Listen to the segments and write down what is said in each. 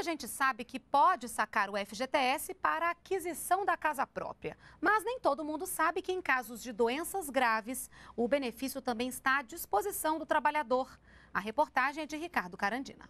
Muita gente sabe que pode sacar o FGTS para a aquisição da casa própria, mas nem todo mundo sabe que em casos de doenças graves, o benefício também está à disposição do trabalhador. A reportagem é de Ricardo Carandina.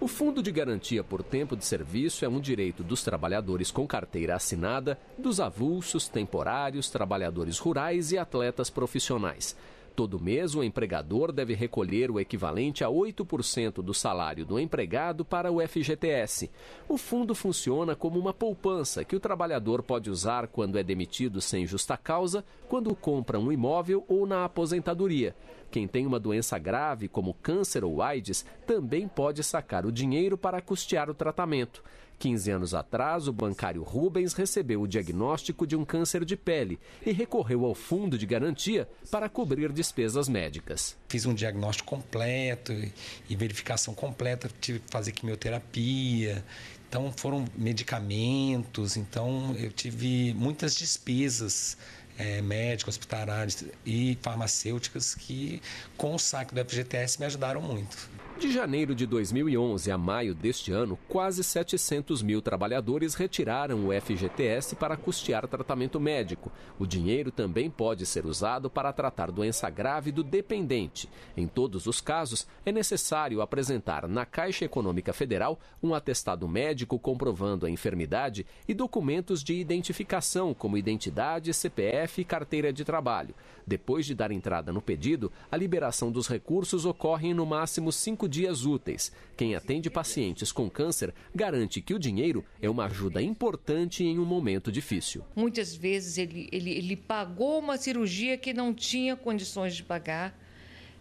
O Fundo de Garantia por Tempo de Serviço é um direito dos trabalhadores com carteira assinada, dos avulsos, temporários, trabalhadores rurais e atletas profissionais. Todo mês, o empregador deve recolher o equivalente a 8% do salário do empregado para o FGTS. O fundo funciona como uma poupança que o trabalhador pode usar quando é demitido sem justa causa, quando compra um imóvel ou na aposentadoria. Quem tem uma doença grave, como câncer ou AIDS, também pode sacar o dinheiro para custear o tratamento. 15 anos atrás, o bancário Rubens recebeu o diagnóstico de um câncer de pele e recorreu ao fundo de garantia para cobrir despesas médicas. Fiz um diagnóstico completo e verificação completa, tive que fazer quimioterapia, então foram medicamentos, então eu tive muitas despesas é, médicas, hospitalares e farmacêuticas que, com o saque do FGTS, me ajudaram muito. De janeiro de 2011 a maio deste ano, quase 700 mil trabalhadores retiraram o FGTS para custear tratamento médico. O dinheiro também pode ser usado para tratar doença grave do dependente. Em todos os casos, é necessário apresentar na Caixa Econômica Federal um atestado médico comprovando a enfermidade e documentos de identificação, como identidade, CPF e carteira de trabalho. Depois de dar entrada no pedido, a liberação dos recursos ocorre em no máximo cinco dias úteis. Quem atende pacientes com câncer garante que o dinheiro é uma ajuda importante em um momento difícil. Muitas vezes ele, ele, ele pagou uma cirurgia que não tinha condições de pagar.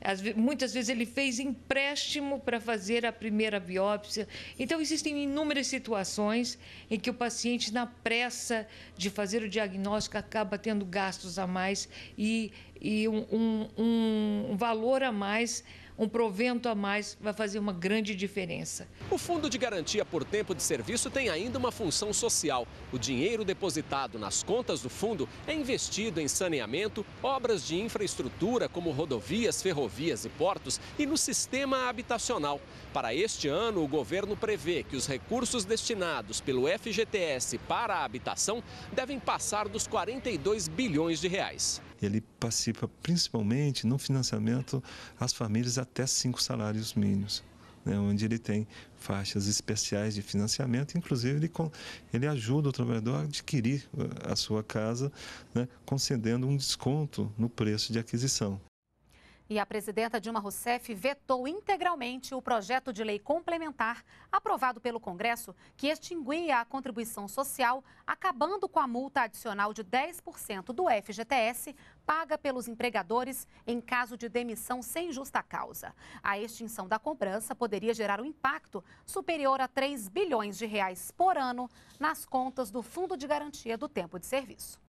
As, muitas vezes ele fez empréstimo para fazer a primeira biópsia. Então, existem inúmeras situações em que o paciente, na pressa de fazer o diagnóstico, acaba tendo gastos a mais e, e um, um, um valor a mais um provento a mais vai fazer uma grande diferença. O Fundo de Garantia por Tempo de Serviço tem ainda uma função social. O dinheiro depositado nas contas do fundo é investido em saneamento, obras de infraestrutura como rodovias, ferrovias e portos e no sistema habitacional. Para este ano, o governo prevê que os recursos destinados pelo FGTS para a habitação devem passar dos 42 bilhões de reais ele participa principalmente no financiamento às famílias até cinco salários mínimos. Né, onde ele tem faixas especiais de financiamento, inclusive ele, ele ajuda o trabalhador a adquirir eh, a sua casa, né, concedendo um desconto no preço de aquisição. E a presidenta Dilma Rousseff vetou integralmente o projeto de lei complementar aprovado pelo Congresso que extinguia a contribuição social, acabando com a multa adicional de 10% do FGTS paga pelos empregadores em caso de demissão sem justa causa. A extinção da cobrança poderia gerar um impacto superior a 3 bilhões de reais por ano nas contas do Fundo de Garantia do Tempo de Serviço.